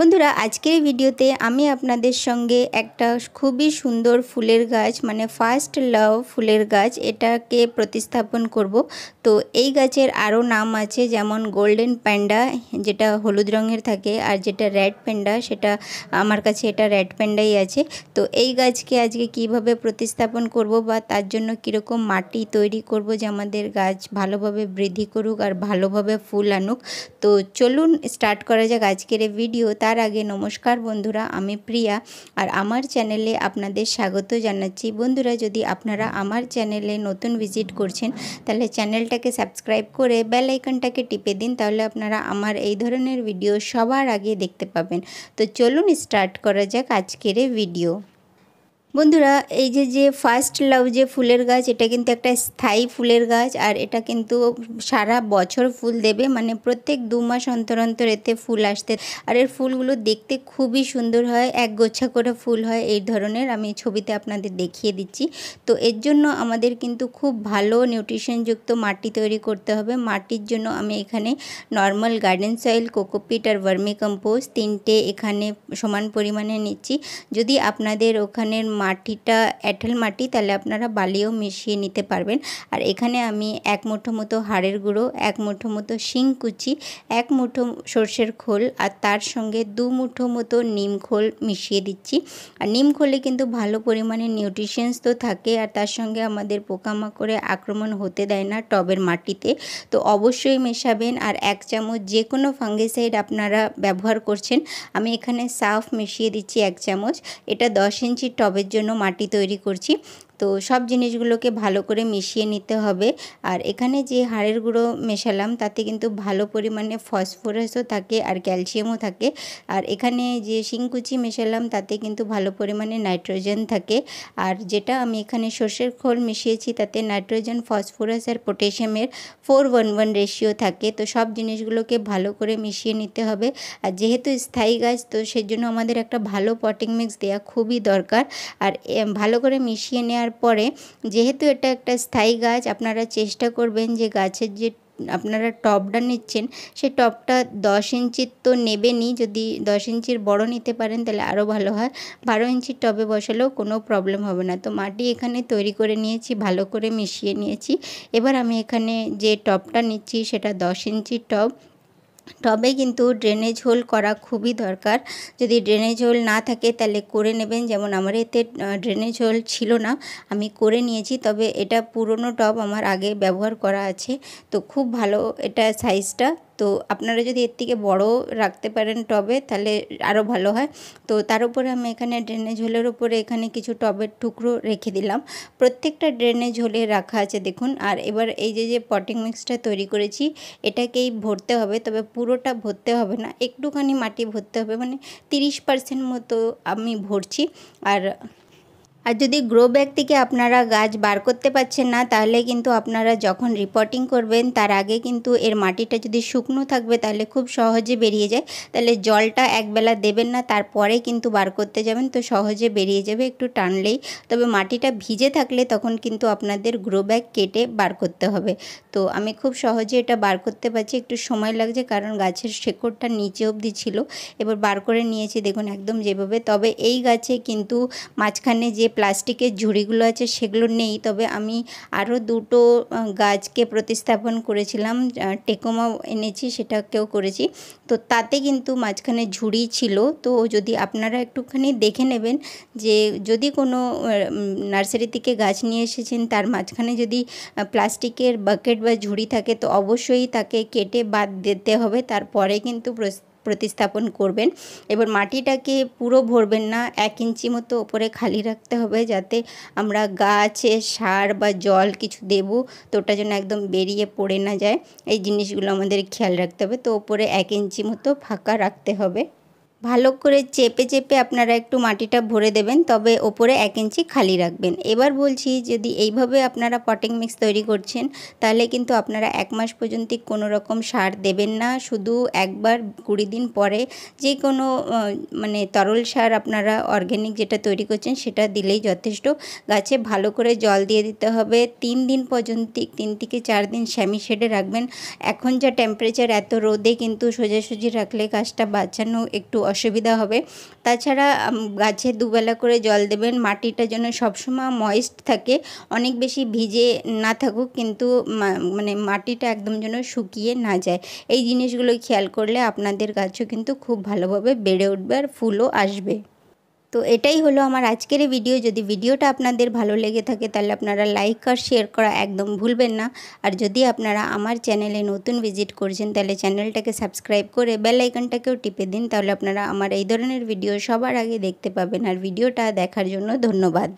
বন্ধুরা আজকের ভিডিওতে আমি আপনাদের সঙ্গে একটা খুবই সুন্দর ফুলের গাছ মানে ফার্স্ট লাভ ফুলের গাছ এটাকে প্রতিস্থাপন করব তো এই গাছের আরও নাম আছে যেমন গোল্ডেন প্যান্ডা যেটা হলুদ রঙের থাকে আর যেটা রেড প্যান্ডা সেটা আমার কাছে এটা রেড প্যান্ডাই আছে তো এই গাছকে আজকে কিভাবে প্রতিস্থাপন করব বা তার জন্য কীরকম মাটি তৈরি করব যে আমাদের গাছ ভালোভাবে বৃদ্ধি করুক আর ভালোভাবে ফুল আনুক তো চলুন স্টার্ট করা যাক আজকের ভিডিও তা তার আগে নমস্কার বন্ধুরা আমি প্রিয়া আর আমার চ্যানেলে আপনাদের স্বাগত জানাচ্ছি বন্ধুরা যদি আপনারা আমার চ্যানেলে নতুন ভিজিট করছেন তাহলে চ্যানেলটাকে সাবস্ক্রাইব করে বেল আইকনটাকে টিপে দিন তাহলে আপনারা আমার এই ধরনের ভিডিও সবার আগে দেখতে পাবেন তো চলুন স্টার্ট করা যাক আজকের ভিডিও বন্ধুরা এই যে যে ফার্স্ট লাভ যে ফুলের গাছ এটা কিন্তু একটা স্থায়ী ফুলের গাছ আর এটা কিন্তু সারা বছর ফুল দেবে মানে প্রত্যেক দু মাস অন্তর অন্তর এতে ফুল আসতে আর এর ফুলগুলো দেখতে খুবই সুন্দর হয় এক গোছা করে ফুল হয় এই ধরনের আমি ছবিতে আপনাদের দেখিয়ে দিচ্ছি তো এর জন্য আমাদের কিন্তু খুব ভালো নিউট্রিশনযুক্ত মাটি তৈরি করতে হবে মাটির জন্য আমি এখানে নর্মাল গার্ডেন সয়েল কোকোপিট আর ভার্মি কম্পোস্ট তিনটে এখানে সমান পরিমাণে নিচ্ছি যদি আপনাদের ওখানের মাটিটা অ্যাঁটেল মাটি তাহলে আপনারা বালিও মিশিয়ে নিতে পারবেন আর এখানে আমি এক মুঠো মতো হাড়ের গুঁড়ো এক মুঠো মতো শিং কুচি এক মুঠো সর্ষের খোল আর তার সঙ্গে দু মুঠো মতো নিম খোল মিশিয়ে দিচ্ছি আর নিম খোলে কিন্তু ভালো পরিমাণে নিউট্রিশনস তো থাকে আর তার সঙ্গে আমাদের পোকামাকড়ে আক্রমণ হতে দেয় না টবের মাটিতে তো অবশ্যই মেশাবেন আর এক চামচ যে কোনো ফাঙ্গিসাইড আপনারা ব্যবহার করছেন আমি এখানে সাফ মিশিয়ে দিচ্ছি এক চামচ এটা দশ ইঞ্চি টবের জন্য মাটি তৈরি করছি তো সব জিনিসগুলোকে ভালো করে মিশিয়ে নিতে হবে আর এখানে যে হাড়ের গুঁড়ো মেশালাম তাতে কিন্তু ভালো পরিমাণে ফসফরাসও থাকে আর ক্যালসিয়ামও থাকে আর এখানে যে শিংকুচি মেশালাম তাতে কিন্তু ভালো পরিমাণে নাইট্রোজেন থাকে আর যেটা আমি এখানে সর্ষের খোল মিশিয়েছি তাতে নাইট্রোজেন ফসফরাস আর পটাশিয়ামের ফোর ওয়ান ওয়ান রেশিও থাকে তো সব জিনিসগুলোকে ভালো করে মিশিয়ে নিতে হবে আর যেহেতু স্থায়ী গাছ তো সেজন্য আমাদের একটা ভালো পটিং মিক্স দেওয়া খুবই দরকার আর ভালো করে মিশিয়ে নেওয়ার নেওয়ার পরে যেহেতু এটা একটা স্থায়ী গাছ আপনারা চেষ্টা করবেন যে গাছের যে আপনারা টপটা নিচ্ছেন সেই টপটা দশ ইঞ্চির তো নেবেনই যদি দশ ইঞ্চির বড় নিতে পারেন তাহলে আরও ভালো হয় বারো ইঞ্চির টবে বসালেও কোনো প্রবলেম হবে না তো মাটি এখানে তৈরি করে নিয়েছি ভালো করে মিশিয়ে নিয়েছি এবার আমি এখানে যে টপটা নিচ্ছি সেটা দশ ইঞ্চির টপ তবে কিন্তু ড্রেনেজ হোল করা খুবই দরকার যদি ড্রেনেজ হোল না থাকে তাহলে করে নেবেন যেমন আমার এতে ড্রেনেজ হোল ছিল না আমি করে নিয়েছি তবে এটা পুরনো টব আমার আগে ব্যবহার করা আছে তো খুব ভালো এটা সাইজটা তো আপনারা যদি এর থেকে বড়ো রাখতে পারেন টবে তাহলে আরও ভালো হয় তো তার উপরে আমি এখানে ড্রেনেজ ঝোলের উপরে এখানে কিছু টবের টুকরো রেখে দিলাম প্রত্যেকটা ড্রেনেজ হোলে রাখা আছে দেখুন আর এবার এই যে যে পটিং মিক্সটা তৈরি করেছি এটাকেই ভরতে হবে তবে পুরোটা ভরতে হবে না একটুখানি মাটি ভরতে হবে মানে তিরিশ পার্সেন্ট মতো আমি ভরছি আর আর যদি গ্রো ব্যাগ থেকে আপনারা গাছ বার করতে পারছেন না তাহলে কিন্তু আপনারা যখন রিপোর্টিং করবেন তার আগে কিন্তু এর মাটিটা যদি শুকনো থাকবে তাহলে খুব সহজে বেরিয়ে যায় তাহলে জলটা একবেলা দেবেন না তারপরে কিন্তু বার করতে যাবেন তো সহজে বেরিয়ে যাবে একটু টানলেই তবে মাটিটা ভিজে থাকলে তখন কিন্তু আপনাদের গ্রো ব্যাগ কেটে বার করতে হবে তো আমি খুব সহজে এটা বার করতে পারছি একটু সময় লাগছে কারণ গাছের শেকড়টা নিচে অবধি ছিল এবার বার করে নিয়েছি দেখুন একদম যেভাবে তবে এই গাছে কিন্তু মাঝখানে যে প্লাস্টিকের ঝুড়িগুলো আছে সেগুলো নেই তবে আমি আরও দুটো গাছকে প্রতিস্থাপন করেছিলাম টেকোমা এনেছি সেটাকেও করেছি তো তাতে কিন্তু মাঝখানে ঝুড়ি ছিল তো যদি আপনারা একটুখানি দেখে নেবেন যে যদি কোনো নার্সারি থেকে গাছ নিয়ে এসেছেন তার মাঝখানে যদি প্লাস্টিকের বাকেট বা ঝুড়ি থাকে তো অবশ্যই তাকে কেটে বাদ দিতে হবে তারপরে কিন্তু প্রতিস্থাপন করবেন এবার মাটিটাকে পুরো ভরবেন না এক ইঞ্চি মতো ওপরে খালি রাখতে হবে যাতে আমরা গাছে সার বা জল কিছু দেব তো ওটা যেন একদম বেরিয়ে পড়ে না যায় এই জিনিসগুলো আমাদের খেয়াল রাখতে হবে তো ওপরে এক ইঞ্চি মতো ফাঁকা রাখতে হবে ভালো করে চেপে চেপে আপনারা একটু মাটিটা ভরে দেবেন তবে ওপরে এক ইঞ্চি খালি রাখবেন এবার বলছি যদি এইভাবে আপনারা পটিং মিক্স তৈরি করছেন তাহলে কিন্তু আপনারা এক মাস পর্যন্ত কোনো রকম সার দেবেন না শুধু একবার কুড়ি দিন পরে যে কোনো মানে তরল সার আপনারা অর্গ্যানিক যেটা তৈরি করছেন সেটা দিলেই যথেষ্ট গাছে ভালো করে জল দিয়ে দিতে হবে তিন দিন পর্যন্ত তিন থেকে চার দিন শ্যামি শেডে রাখবেন এখন যা টেম্পারেচার এত রোদে কিন্তু সোজাসুজি রাখলে গাছটা বাঁচানো একটু অসুবিধা হবে তাছাড়া গাছে দুবেলা করে জল দেবেন মাটিটা যেন সবসময় ময়েস্ট থাকে অনেক বেশি ভিজে না থাকুক কিন্তু মানে মাটিটা একদম যেন শুকিয়ে না যায় এই জিনিসগুলো খেয়াল করলে আপনাদের গাছও কিন্তু খুব ভালোভাবে বেড়ে উঠবে আর ফুলও আসবে তো এটাই হলো আমার আজকের ভিডিও যদি ভিডিওটা আপনাদের ভালো লেগে থাকে তাহলে আপনারা লাইক আর শেয়ার করা একদম ভুলবেন না আর যদি আপনারা আমার চ্যানেলে নতুন ভিজিট করছেন তাহলে চ্যানেলটাকে সাবস্ক্রাইব করে বেল আইকনটাকেও টিপে দিন তাহলে আপনারা আমার এই ধরনের ভিডিও সবার আগে দেখতে পাবেন আর ভিডিওটা দেখার জন্য ধন্যবাদ